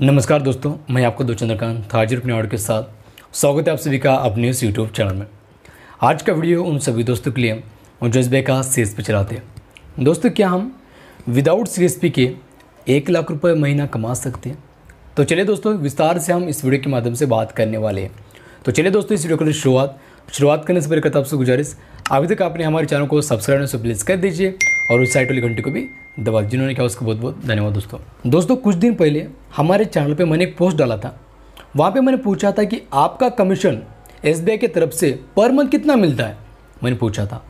नमस्कार दोस्तों मैं आपका दो चंद्रकांत थाजिर अपने ऑर्डर के साथ स्वागत है आप सभी का अपने इस यूट्यूब चैनल में आज का वीडियो उन सभी दोस्तों के लिए उन जज्बे का एस पर चलाते हैं दोस्तों क्या हम विदाउट सीरीज पी के एक लाख रुपये महीना कमा सकते हैं तो चलिए दोस्तों विस्तार से हम इस वीडियो के माध्यम से बात करने वाले हैं तो चलिए दोस्तों इस वीडियो की शुरुआत शुरुआत करने से पहले करता आपसे गुजारिश अभी तक आपने हमारे चैनल को सब्सक्राइब नहीं तो प्लीज़ कर दीजिए और उस साइट वाली घंटी को भी दबा जिन्होंने क्या उसका बहुत बहुत धन्यवाद दोस्तों दोस्तों कुछ दिन पहले हमारे चैनल पर मैंने एक पोस्ट डाला था वहाँ पर मैंने पूछा था कि आपका कमीशन एस की तरफ से पर मंथ कितना मिलता है मैंने पूछा था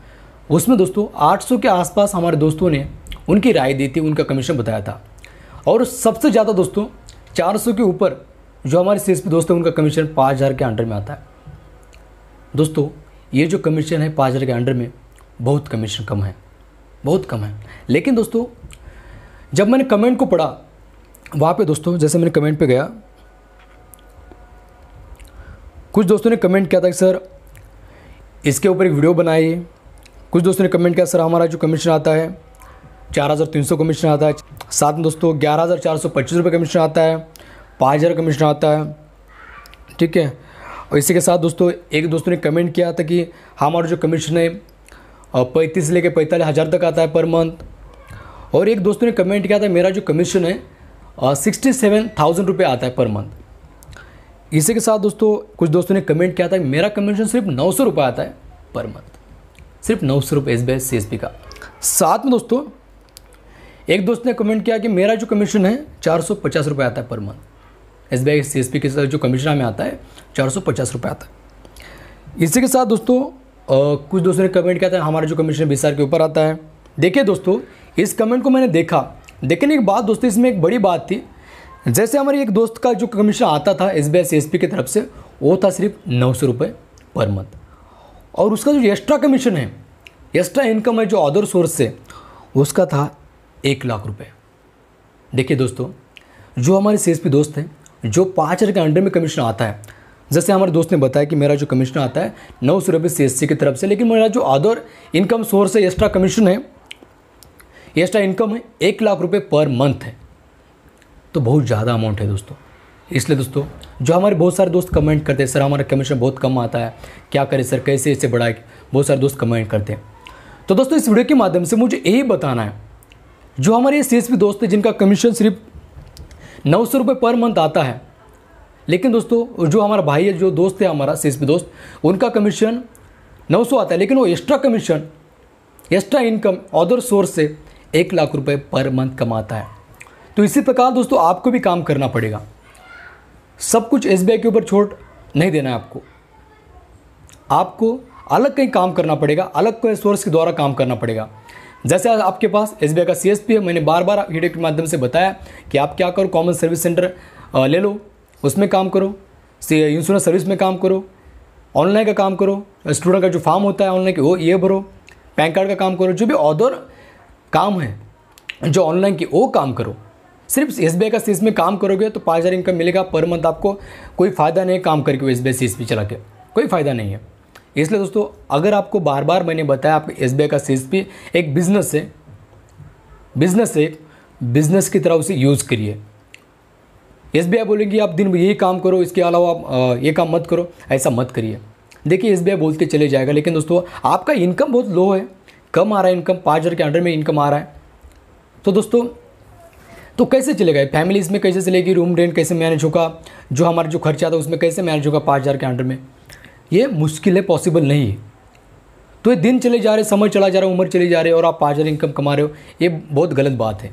उसमें दोस्तों आठ के आसपास हमारे दोस्तों ने उनकी राय दी थी उनका कमीशन बताया था और सबसे ज़्यादा दोस्तों चार के ऊपर जो हमारे सेल्स पे दोस्त हैं उनका कमीशन पाँच हज़ार के अंडर में आता है दोस्तों ये जो कमीशन है पाँच हज़ार के अंडर में बहुत कमीशन कम है बहुत कम है लेकिन दोस्तों जब मैंने कमेंट को पढ़ा वहाँ पे दोस्तों जैसे मैंने कमेंट पे गया कुछ दोस्तों ने कमेंट किया था कि सर इसके ऊपर एक वीडियो बनाइए कुछ दोस्तों ने कमेंट किया सर हमारा जो कमीशन आता है चार हज़ार तीन सौ कमीशन आता है साथ में दोस्तों ग्यारह हज़ार चार सौ पच्चीस रुपये कमीशन आता है पाँच हज़ार कमीशन आता है ठीक है और इसी के साथ दोस्तों एक दोस्तों ने कमेंट किया था कि हमारा जो कमीशन है पैंतीस लेके पैंतालीस हज़ार तक आता है पर मंथ और एक दोस्तों ने कमेंट किया था मेरा जो कमीशन है सिक्सटी सेवन थाउजेंड रुपये आता है पर मंथ इसी के साथ दोस्तों कुछ दोस्तों ने कमेंट किया था मेरा कमीशन सिर्फ नौ सौ रुपये आता है पर मंथ सिर्फ नौ सौ रुपये S B C S P का साथ में दोस्तों एक दोस्त ने कमेंट किया कि मेरा जो कमीशन है चार सौ पचास रुपये आता है पर month S B I C S P के साथ जो कमीशन हमें आता है चार सौ पचास रुपये आता है इसी के साथ दोस्तों कुछ दोस्तों ने कमेंट किया था हमारे जो कमीशन बिसार के ऊपर आता है देखिए दोस्तों इस कमेंट को मैंने देखा देखने एक बात दोस्तों इसमें एक बड़ी बात थी जैसे हमारे एक दोस्त का जो कमीशन आता था एस बी की तरफ से वो था सिर्फ नौ सौ रुपये पर मंथ और उसका जो एक्स्ट्रा कमीशन है एक्स्ट्रा इनकम है जो अदर सोर्स से उसका था एक लाख रुपये देखिए दोस्तों जो हमारे सी दोस्त हैं जो पाँच हज़ार के अंडर में कमीशन आता है जैसे हमारे दोस्त ने बताया कि मेरा जो कमीशन आता है नौ सौ रुपये सी की तरफ से लेकिन मेरा जो अदर इनकम सोर्स है एक्स्ट्रा कमीशन है एक्स्ट्रा इनकम है एक लाख रुपये पर मंथ है तो बहुत ज़्यादा अमाउंट है दोस्तों इसलिए दोस्तों जो हमारे बहुत सारे दोस्त कमेंट करते हैं सर हमारा कमीशन बहुत कम आता है क्या करें सर कैसे इसे बढ़ाए बहुत सारे दोस्त कमेंट करते हैं तो दोस्तों इस वीडियो के माध्यम से मुझे यही बताना है जो हमारे ये सी दोस्त हैं जिनका कमीशन सिर्फ नौ सौ रुपये पर मंथ आता है लेकिन दोस्तों जो हमारा भाई है जो दोस्त है हमारा सी दोस्त उनका कमीशन 900 आता है लेकिन वो extra commission extra income other source से एक लाख रुपए पर मंथ कमाता है तो इसी प्रकार दोस्तों आपको भी काम करना पड़ेगा सब कुछ एस के ऊपर छोट नहीं देना है आपको आपको अलग कहीं काम करना पड़ेगा अलग कोई सोर्स के द्वारा काम करना पड़ेगा जैसे आपके पास एस का सी है मैंने बार बार वीडियो के माध्यम से बताया कि आप क्या करो कॉमन सर्विस सेंटर ले लो उसमें काम करो इंश्योरेंस सर्विस में काम करो ऑनलाइन का काम करो स्टूडेंट का जो फॉर्म होता है ऑनलाइन के वो ये भरो पैन कार्ड का काम करो जो भी अदर काम है जो ऑनलाइन की वो काम करो सिर्फ एस बी का सीस में काम करोगे तो पाँच हज़ार इनकम मिलेगा पर मंथ आपको कोई फ़ायदा नहीं काम करके वो एस बी आई सी चला के कोई फ़ायदा नहीं है इसलिए दोस्तों अगर आपको बार बार मैंने बताया आपको एस बी का सीस एक बिज़नेस है बिज़नेस है बिज़नेस की तरह उसे यूज़ करिए एस बी आई बोलेगी आप दिन यही काम करो इसके अलावा आप ये काम मत करो ऐसा मत करिए देखिए एस बी आई बोलते चले जाएगा लेकिन दोस्तों आपका इनकम बहुत लो है कम आ रहा है इनकम पाँच हज़ार के अंडर में इनकम आ रहा है तो दोस्तों तो कैसे चलेगा फैमिली इसमें कैसे चलेगी रूम रेंट कैसे मैनेज होगा जो हमारा जो खर्चा था उसमें कैसे मैनेज होगा पाँच हज़ार के अंडर में ये मुश्किल है पॉसिबल नहीं है तो ये दिन चले जा रहे समय चला जा रहा है उम्र चली जा रही है और आप पाँच हज़ार इनकम कमा रहे हो ये बहुत गलत बात है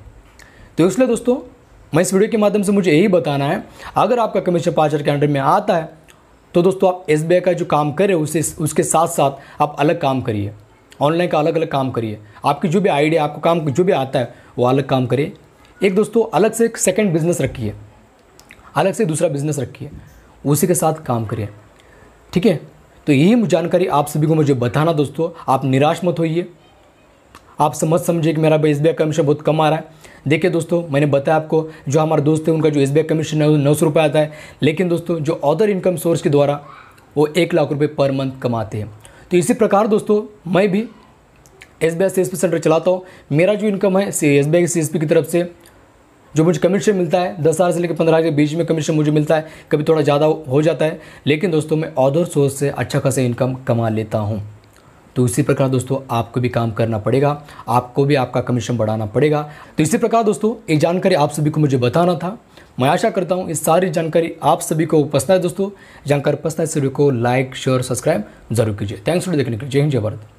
तो इसलिए दोस्तों मैं इस वीडियो के माध्यम से मुझे यही बताना है अगर आपका कमीशन पाँच हज़ार के अंडर में आता है तो दोस्तों आप एस का जो काम कर रहे हो उसे उसके साथ साथ आप अलग काम करिए ऑनलाइन का अलग अलग काम करिए आपकी जो भी आइडिया आपको काम जो भी आता है वो अलग काम करिए एक दोस्तों अलग से एक सेकेंड बिजनेस रखिए अलग से दूसरा बिजनेस रखिए उसी के साथ काम करिए ठीक है तो यही जानकारी आप सभी को मुझे बताना दोस्तों आप निराश मत होइए आप समझ समझिए कि मेरा भाई एस बी कमीशन बहुत कम आ रहा है देखिए दोस्तों मैंने बताया आपको जो हमारे दोस्त हैं उनका जो एस कमीशन है वो नौ सौ आता है लेकिन दोस्तों जो अदर इनकम सोर्स के द्वारा वो एक लाख रुपये पर मंथ कमाते हैं तो इसी प्रकार दोस्तों मैं भी एस बी पी सेंटर चलाता हूँ मेरा जो इनकम है एस बी आई की तरफ से जो मुझे कमीशन मिलता है दस हज़ार से लेकर पंद्रह हज़ार के बीच में कमीशन मुझे मिलता है कभी थोड़ा ज़्यादा हो जाता है लेकिन दोस्तों मैं अदर सोर्स से अच्छा खासा इनकम कमा लेता हूँ तो इसी प्रकार दोस्तों आपको भी काम करना पड़ेगा आपको भी आपका कमीशन बढ़ाना पड़ेगा तो इसी प्रकार दोस्तों ये जानकारी आप सभी को मुझे बताना था मैं आशा करता हूँ इस सारी जानकारी आप सभी को पसंद है दोस्तों जानकारी पसंद है सभी को लाइक शेयर सब्सक्राइब जरूर कीजिए थैंक्स फॉर देखने के लिए जय हिंद जय भारत